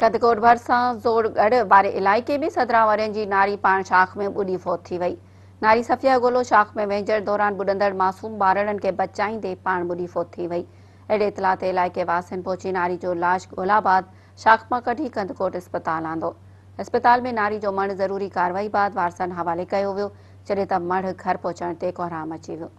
कदकोट भरिसां ज़ोरगढ़ वे इलाके में सत्रहं वर की नारी पान शाख में ॿुॾी फौत थी नारी सफ़िया गोलो शाख में वेझड़ दौरान ॿुॾंदड़ मासूम ॿारड़नि खे बचाईंदे पाण ॿुॾी फौत थी वई अहिड़े इतलाह ते इलाइक़े नारी जो लाश ॻोल्हाबाद शाख में कढी कंदकोट अस्पताल आंदो अस्पताल में नारी जो मण ज़रूरी कार्रवाई बाद वारसनि हवाले किया वियो जॾहिं त मर्द घर पहुचण कोहराम अची वियो